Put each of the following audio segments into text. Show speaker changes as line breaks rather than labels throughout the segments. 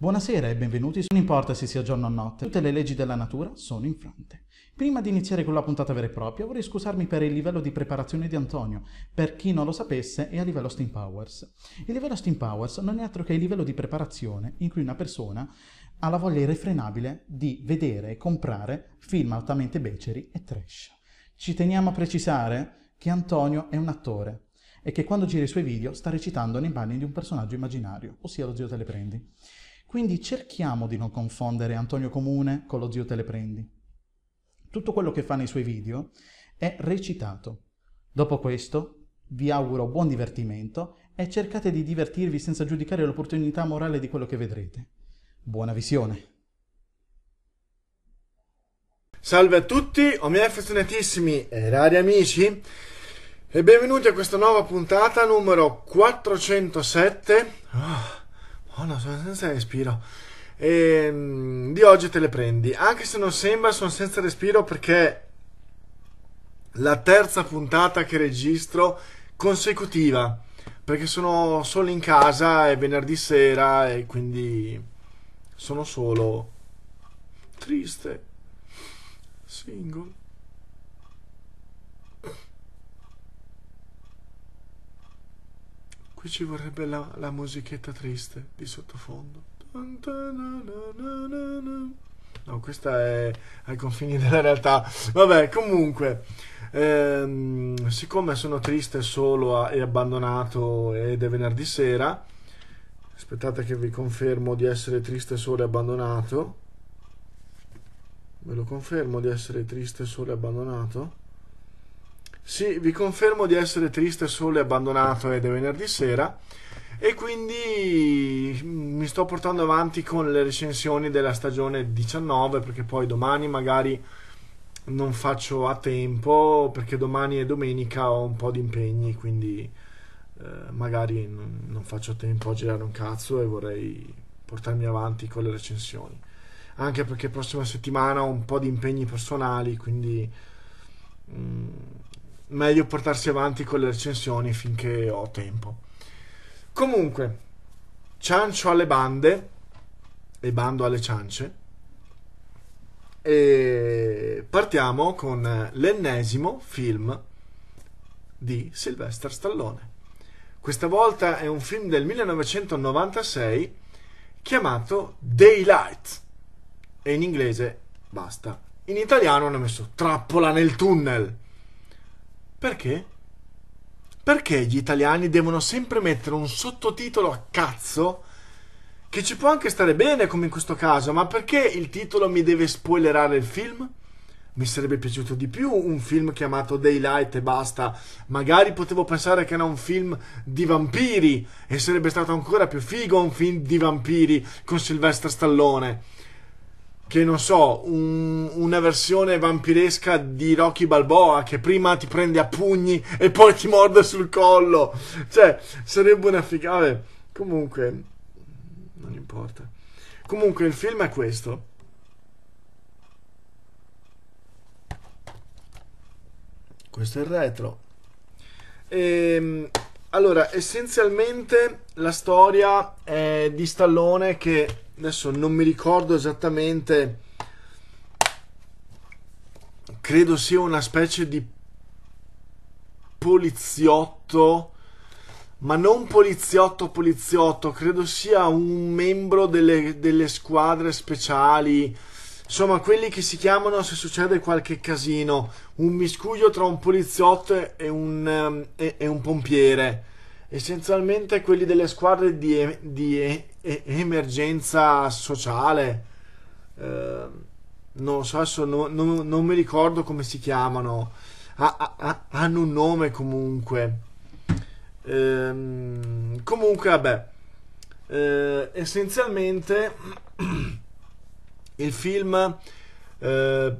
Buonasera e benvenuti Non importa se sia giorno o notte, tutte le leggi della natura sono infrante. Prima di iniziare con la puntata vera e propria vorrei scusarmi per il livello di preparazione di Antonio, per chi non lo sapesse è a livello Steam Powers. Il livello Steam Powers non è altro che il livello di preparazione in cui una persona ha la voglia irrefrenabile di vedere e comprare film altamente beceri e trash. Ci teniamo a precisare che Antonio è un attore, e che quando gira i suoi video sta recitando nei panni di un personaggio immaginario, ossia lo zio Teleprendi. Quindi cerchiamo di non confondere Antonio Comune con lo zio Teleprendi. Tutto quello che fa nei suoi video è recitato. Dopo questo vi auguro buon divertimento e cercate di divertirvi senza giudicare l'opportunità morale di quello che vedrete. Buona visione! Salve a tutti, o miei affezionatissimi e rari amici, e benvenuti a questa nuova puntata numero 407. Oh ah. Oh no, sono senza respiro. E, ehm, di oggi te le prendi. Anche se non sembra, sono senza respiro perché la terza puntata che registro consecutiva. Perché sono solo in casa, è venerdì sera e quindi sono solo triste. Single. Qui ci vorrebbe la, la musichetta triste di sottofondo. No, questa è ai confini della realtà. Vabbè, comunque, ehm, siccome sono triste solo a, e abbandonato ed è venerdì sera, aspettate che vi confermo di essere triste solo e abbandonato. Ve lo confermo di essere triste solo e abbandonato? Sì, vi confermo di essere triste, solo e abbandonato ed è venerdì sera e quindi mm, mi sto portando avanti con le recensioni della stagione 19 perché poi domani magari non faccio a tempo perché domani è domenica ho un po' di impegni quindi eh, magari non, non faccio a tempo a girare un cazzo e vorrei portarmi avanti con le recensioni anche perché prossima settimana ho un po' di impegni personali quindi mh, mm, meglio portarsi avanti con le recensioni finché ho tempo. Comunque, ciancio alle bande e bando alle ciance. E partiamo con l'ennesimo film di Sylvester Stallone. Questa volta è un film del 1996 chiamato Daylight e in inglese basta. In italiano hanno messo Trappola nel tunnel perché? Perché gli italiani devono sempre mettere un sottotitolo a cazzo che ci può anche stare bene come in questo caso, ma perché il titolo mi deve spoilerare il film? Mi sarebbe piaciuto di più un film chiamato Daylight e basta. Magari potevo pensare che era un film di vampiri e sarebbe stato ancora più figo un film di vampiri con Sylvester Stallone che non so, un, una versione vampiresca di Rocky Balboa che prima ti prende a pugni e poi ti morde sul collo. Cioè, sarebbe una figata. Comunque, non importa. Comunque, il film è questo. Questo è il retro. E, ehm, allora, essenzialmente la storia è di Stallone che adesso non mi ricordo esattamente credo sia una specie di poliziotto ma non poliziotto poliziotto credo sia un membro delle, delle squadre speciali insomma quelli che si chiamano se succede qualche casino un miscuglio tra un poliziotto e un, ehm, e, e un pompiere essenzialmente quelli delle squadre di, em- di e- e- emergenza sociale. Eh, non so, adesso no, no, non mi ricordo come si chiamano. Ah, ah, hanno un nome comunque. Ehm, comunque, vabbè. Eh, essenzialmente il film eh,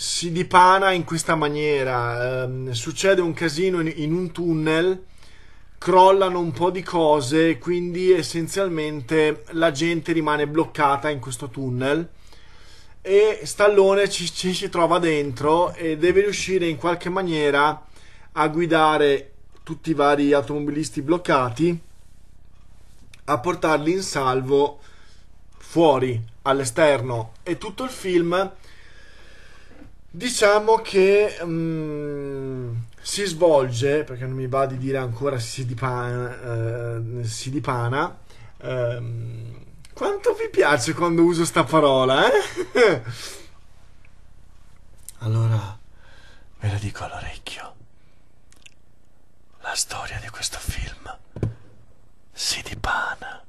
si dipana in questa maniera, ehm, succede un casino in, in, un tunnel, crollano un po' di cose, quindi essenzialmente la gente rimane bloccata in questo tunnel e Stallone ci, ci si trova dentro e deve riuscire in qualche maniera a guidare tutti i vari automobilisti bloccati a portarli in salvo fuori all'esterno e tutto il film Diciamo che mm, si svolge, perché non mi va di dire ancora si dipana, eh, si dipana eh, quanto vi piace quando uso sta parola, eh? allora, ve la dico all'orecchio. La storia di questo film si dipana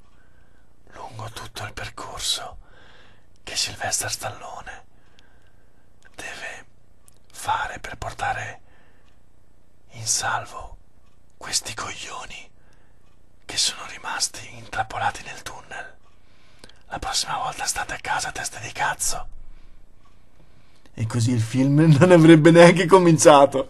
lungo tutto il percorso che Sylvester Stallone salvo questi coglioni che sono rimasti intrappolati nel tunnel. La prossima volta state a casa teste di cazzo. E così il film non avrebbe neanche cominciato.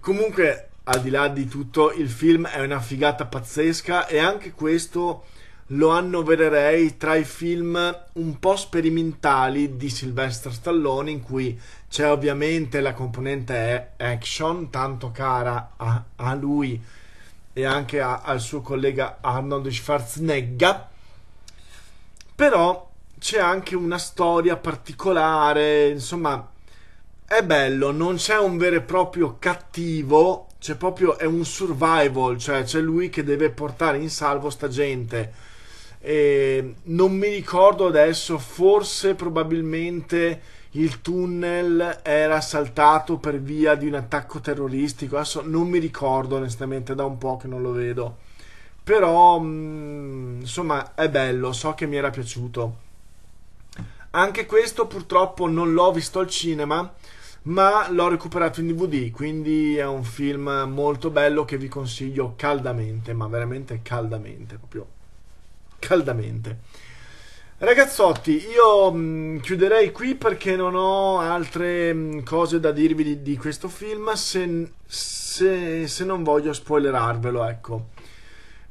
Comunque, al di là di tutto, il film è una figata pazzesca e anche questo lo annovererei tra i film un po' sperimentali di Sylvester Stallone in cui c'è ovviamente la componente action tanto cara a, a lui e anche a, al suo collega Arnold Schwarzenegger però c'è anche una storia particolare insomma è bello non c'è un vero e proprio cattivo c'è proprio è un survival cioè c'è lui che deve portare in salvo sta gente eh, non mi ricordo adesso, forse probabilmente il tunnel era saltato per via di un attacco terroristico, adesso non mi ricordo onestamente, da un po' che non lo vedo, però mh, mm, insomma è bello, so che mi era piaciuto. Anche questo purtroppo non l'ho visto al cinema, ma l'ho recuperato in DVD, quindi è un film molto bello che vi consiglio caldamente, ma veramente caldamente proprio caldamente. Ragazzotti, io mh, mm, chiuderei qui perché non ho altre mh, mm, cose da dirvi di, di questo film se, se, se, non voglio spoilerarvelo, ecco.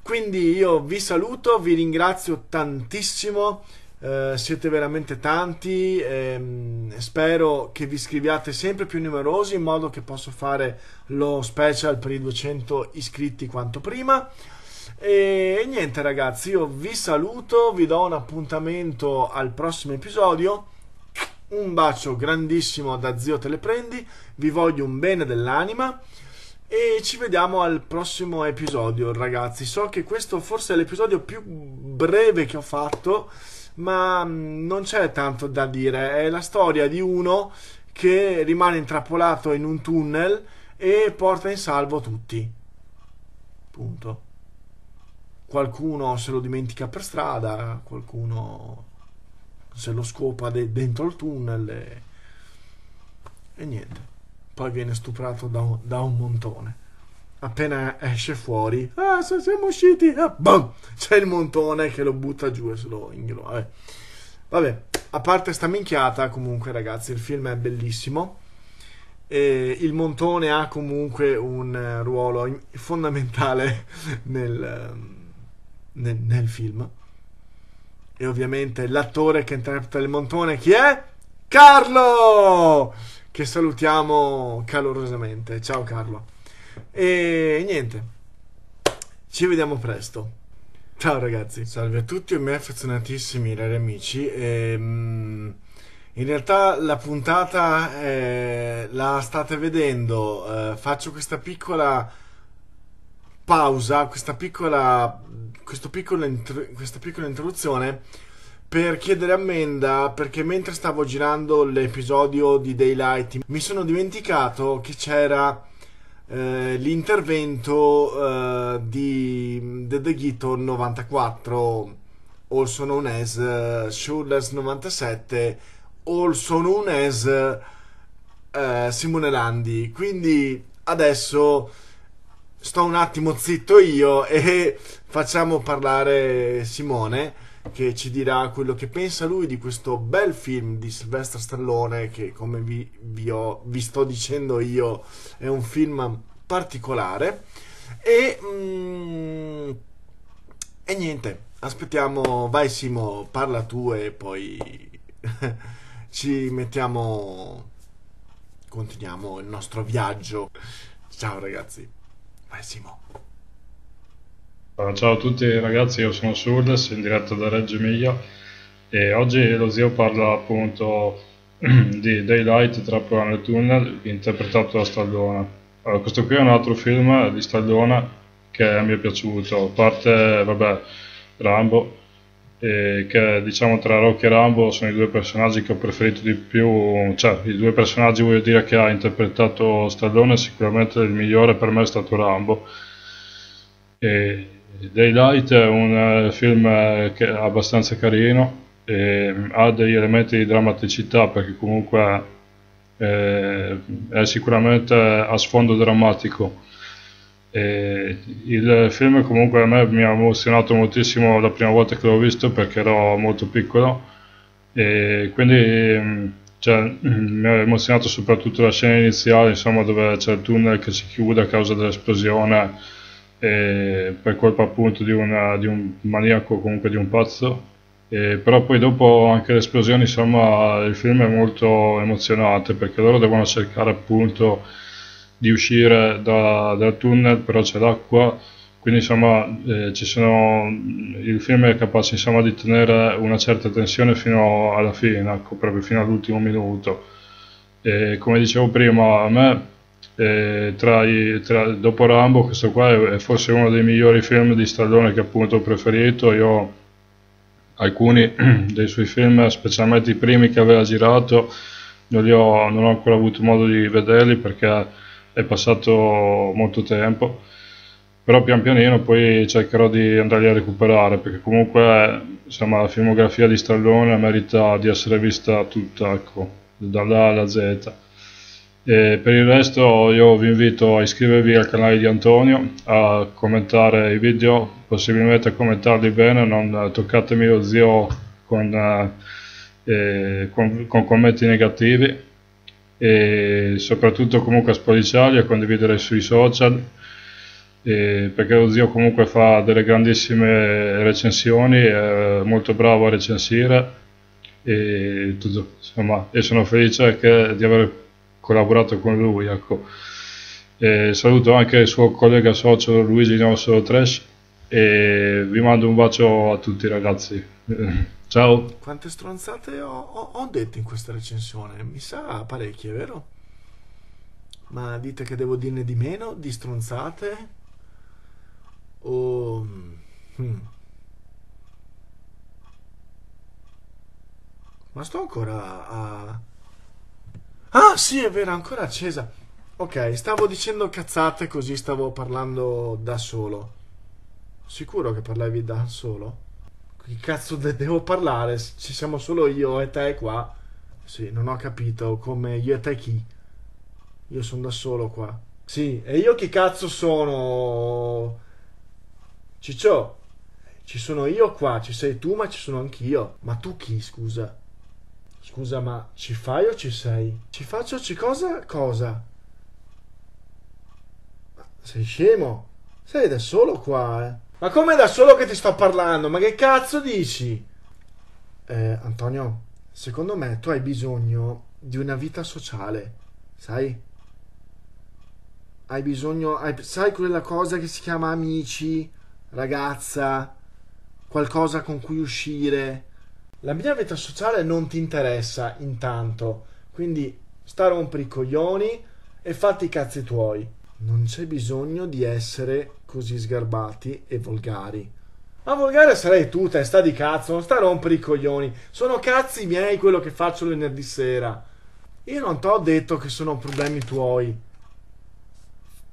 Quindi io vi saluto, vi ringrazio tantissimo, eh, siete veramente tanti, ehm, spero che vi iscriviate sempre più numerosi in modo che posso fare lo special per i 200 iscritti quanto prima. E, e niente ragazzi, io vi saluto, vi do un appuntamento al prossimo episodio. Un bacio grandissimo da zio Teleprendi, vi voglio un bene dell'anima e ci vediamo al prossimo episodio ragazzi. So che questo forse è l'episodio più breve che ho fatto, ma mm, non c'è tanto da dire, è la storia di uno che rimane intrappolato in un tunnel e porta in salvo tutti. Punto qualcuno se lo dimentica per strada, qualcuno se lo scopa de- dentro il tunnel e, e niente. Poi viene stuprato da un, da un, montone. Appena esce fuori, ah, se siamo usciti, ah, bam! c'è il montone che lo butta giù e se lo inghiola. Vabbè. Vabbè, a parte sta minchiata, comunque ragazzi, il film è bellissimo. E il montone ha comunque un eh, ruolo fondamentale nel, ehm, nel, nel film. E ovviamente l'attore che interpreta il montone chi è? Carlo! Che salutiamo calorosamente. Ciao Carlo. E niente, ci vediamo presto. Ciao ragazzi. Salve a tutti i miei affezionatissimi rari amici. Ehm, in realtà la puntata eh, la state vedendo. Eh, faccio questa piccola pausa, questa piccola, piccola questa piccola introduzione per chiedere ammenda perché mentre stavo girando l'episodio di Daylight mi sono dimenticato che c'era eh, l'intervento eh, di The The Gitton 94 also known as uh, Shoeless 97 also known as uh, Simone Landi quindi adesso sto un attimo zitto io e facciamo parlare Simone che ci dirà quello che pensa lui di questo bel film di Sylvester Stallone che come vi, vi, ho, vi sto dicendo io è un film particolare e, mm, e niente aspettiamo vai Simo parla tu e poi ci mettiamo continuiamo il nostro viaggio ciao ragazzi pessimo.
Ciao a tutti ragazzi, io sono Surd, in diretta da Reggio Emilia e oggi lo zio parla appunto di Daylight, Trappola nel tunnel, interpretato da Stallone. Allora, questo qui è un altro film di Stallone che mi è piaciuto, a parte, vabbè, Rambo, che diciamo tra Rocky e Rambo sono i due personaggi che ho preferito di più, cioè i due personaggi voglio dire che ha interpretato Stallone, sicuramente il migliore per me è stato Rambo. E Daylight è un eh, film eh, che è abbastanza carino, ha degli elementi di drammaticità perché comunque eh, è sicuramente a sfondo drammatico eh, il film comunque a me mi ha emozionato moltissimo la prima volta che l'ho visto perché ero molto piccolo e quindi mm, cioè, mm, mi ha emozionato soprattutto la scena iniziale insomma, dove c'è il tunnel che si chiude a causa dell'esplosione eh, per colpa appunto di, una, di, un maniaco comunque di un pazzo eh, però poi dopo anche l'esplosione insomma il film è molto emozionante perché loro devono cercare appunto di uscire da, dal tunnel, però c'è l'acqua, quindi insomma eh, sono, mm, il film è capace insomma, di tenere una certa tensione fino alla fine, ecco, proprio fino all'ultimo minuto. E, come dicevo prima, a me eh, tra i, tra, dopo Rambo questo qua è, è, forse uno dei migliori film di Stallone che appunto ho preferito, io alcuni dei suoi film, specialmente i primi che aveva girato, non, ho, non ho ancora avuto modo di vederli perché è passato molto tempo, però pian pianino poi cercherò di andarli a recuperare perché comunque insomma, la filmografia di Stallone merita di essere vista tutta, ecco, dall'A alla Z. E per il resto io vi invito a iscrivervi al canale di Antonio, a commentare i video, possibilmente a commentarli bene, non toccatemi lo zio con, eh, eh con, con commenti negativi e soprattutto comunque a spoliciarli e condividere sui social eh, perché lo zio comunque fa delle grandissime recensioni, è molto bravo a recensire e, tutto, insomma, e sono felice che, di aver collaborato con lui. Ecco. Eh, saluto anche il suo collega socio Luigi Nosso Trash e vi mando un bacio a tutti ragazzi. Ciao.
Quante stronzate ho, ho, ho detto in questa recensione? Mi sa parecchie, vero? Ma dite che devo dirne di meno, di stronzate? O... Hmm. Ma sto ancora a... Ah, sì, è vero, ancora accesa. Ok, stavo dicendo cazzate così stavo parlando da solo. Sicuro che parlavi da solo? Che cazzo de- devo parlare? Ci siamo solo io e te qua. Sì, non ho capito come io e te chi. Io sono da solo qua. Sì, e io chi cazzo sono? Ciccio, ci sono io qua, ci sei tu, ma ci sono anch'io. Ma tu chi, scusa? Scusa, ma ci fai o ci sei? Ci faccio ci cosa? Cosa? Ma sei scemo? Sei da solo qua, eh? Ma come da solo che ti sto parlando? Ma che cazzo dici? Eh, Antonio, secondo me tu hai bisogno di una vita sociale, sai? Hai bisogno, hai, sai quella cosa che si chiama amici, ragazza, qualcosa con cui uscire. La mia vita sociale non ti interessa intanto, quindi sta a rompere i coglioni e fatti i cazzi tuoi. Non c'è bisogno di essere così sgarbati e volgari. Ma volgare sarei tu, testa di cazzo, non sta a rompere i coglioni. Sono cazzi miei quello che faccio lunedì sera. Io non t'ho detto che sono problemi tuoi.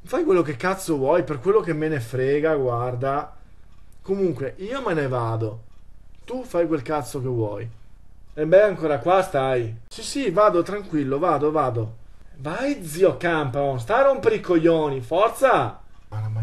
Fai quello che cazzo vuoi, per quello che me ne frega, guarda. Comunque, io me ne vado. Tu fai quel cazzo che vuoi. E beh, ancora qua stai. Sì, sì, vado tranquillo, vado, vado. Vai, zio Campa, non sta a rompere i coglioni, forza! Ma la